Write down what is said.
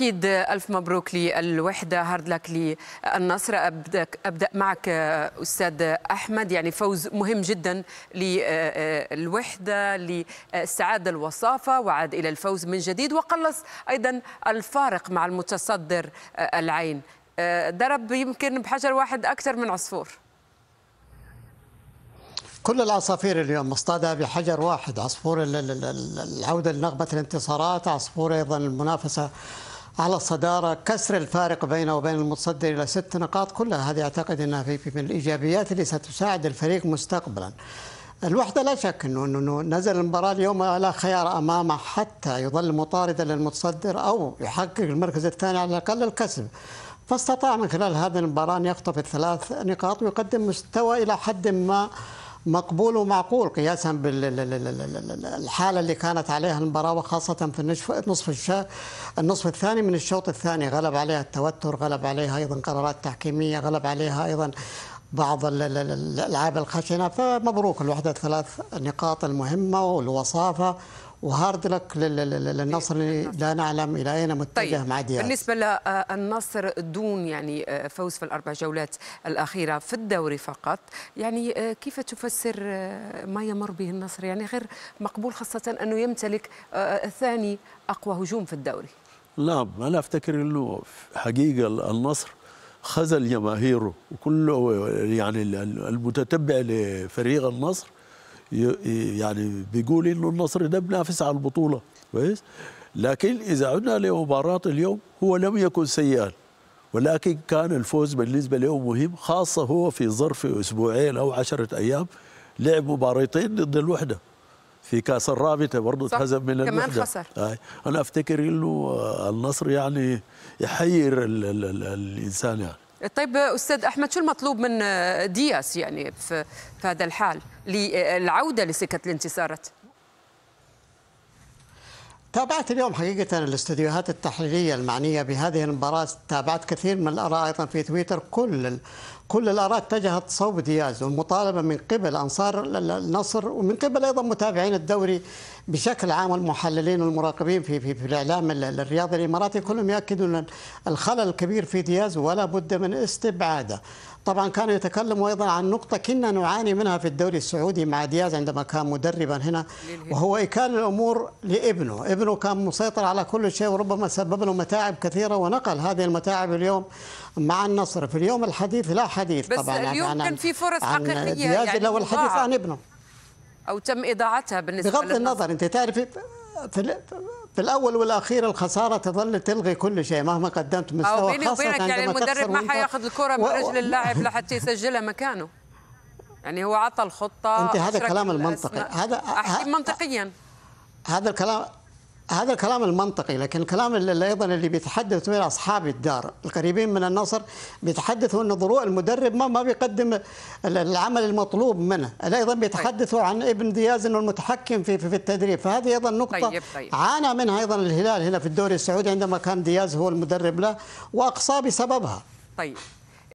أكيد ألف مبروك للوحدة هارد لك للنصر أبدأ, أبدأ معك أستاذ أحمد يعني فوز مهم جدا للوحدة لاستعاد الوصافة وعاد إلى الفوز من جديد وقلص أيضا الفارق مع المتصدر العين ضرب يمكن بحجر واحد أكثر من عصفور كل العصافير اليوم مصطادة بحجر واحد عصفور العودة لنغمة الانتصارات عصفور أيضا المنافسة على الصدارة كسر الفارق بينه وبين المتصدر إلى ست نقاط كلها هذه أعتقد أنها في من الإيجابيات اللي ستساعد الفريق مستقبلا الوحدة لا شك أنه, نزل المباراة اليوم لا خيار أمامه حتى يظل مطاردا للمتصدر أو يحقق المركز الثاني على الأقل الكسب فاستطاع من خلال هذه المباراة أن يخطف الثلاث نقاط ويقدم مستوى إلى حد ما مقبول ومعقول قياسا بالحاله اللي كانت عليها المباراه وخاصه في النصف نصف الشا... النصف الثاني من الشوط الثاني غلب عليها التوتر غلب عليها ايضا قرارات تحكيميه غلب عليها ايضا بعض الالعاب الخشنه فمبروك الوحده الثلاث نقاط المهمه والوصافه وهارد لك للنصر إيه، لا نعلم الى اين متجه طيب. مع دياز بالنسبه للنصر دون يعني آه، فوز في الاربع جولات الاخيره في الدوري فقط يعني آه، كيف تفسر آه، ما يمر به النصر يعني غير مقبول خاصه انه يمتلك ثاني اقوى هجوم في الدوري نعم انا افتكر انه حقيقه النصر خذل جماهيره وكله يعني المتتبع لفريق النصر يعني بيقول انه النصر ده بنافس على البطوله كويس لكن اذا عدنا لمباراه اليوم هو لم يكن سيئا ولكن كان الفوز بالنسبه له مهم خاصه هو في ظرف اسبوعين او عشرة ايام لعب مباراتين ضد الوحده في كاس الرابطه برضه تهزم من الوحده كمان خسر انا افتكر انه النصر يعني يحير الانسان يعني طيب استاذ احمد شو المطلوب من دياس يعني في, في هذا الحال للعوده لسكه الانتصارات؟ تابعت اليوم حقيقة الاستديوهات التحليلية المعنية بهذه المباراة تابعت كثير من الآراء أيضا في تويتر كل كل الآراء اتجهت صوب دياز والمطالبة من قبل أنصار النصر ومن قبل أيضا متابعين الدوري بشكل عام المحللين والمراقبين في, في, في الإعلام الرياضي الإماراتي كلهم يأكدون الخلل الكبير في دياز ولا بد من استبعاده طبعا كانوا يتكلموا ايضا عن نقطه كنا نعاني منها في الدوري السعودي مع دياز عندما كان مدربا هنا وهو كان الامور لابنه، ابنه كان مسيطر على كل شيء وربما سبب له متاعب كثيره ونقل هذه المتاعب اليوم مع النصر في اليوم الحديث لا حديث بس طبعا يعني اليوم يعني كان في فرص حقيقيه يعني لو الحديث عن ابنه او تم اضاعتها بالنسبه بغض النظر انت تعرفي في في الاول والاخير الخساره تظل تلغي كل شيء مهما قدمت آه، مستوى او بيني وبينك يعني المدرب ما حياخذ الكره من رجل اللاعب لحتى يسجلها مكانه يعني هو عطى الخطه انت هذا كلام المنطقي هذا احكي منطقيا هذا الكلام هذا الكلام المنطقي لكن الكلام اللي ايضا اللي بيتحدث من اصحاب الدار القريبين من النصر بيتحدثوا ان ضروء المدرب ما ما بيقدم العمل المطلوب منه ايضا طيب. بيتحدثوا عن ابن دياز انه المتحكم في في التدريب فهذه ايضا نقطه طيب طيب. عانى منها ايضا الهلال هنا في الدوري السعودي عندما كان دياز هو المدرب له واقصى بسببها طيب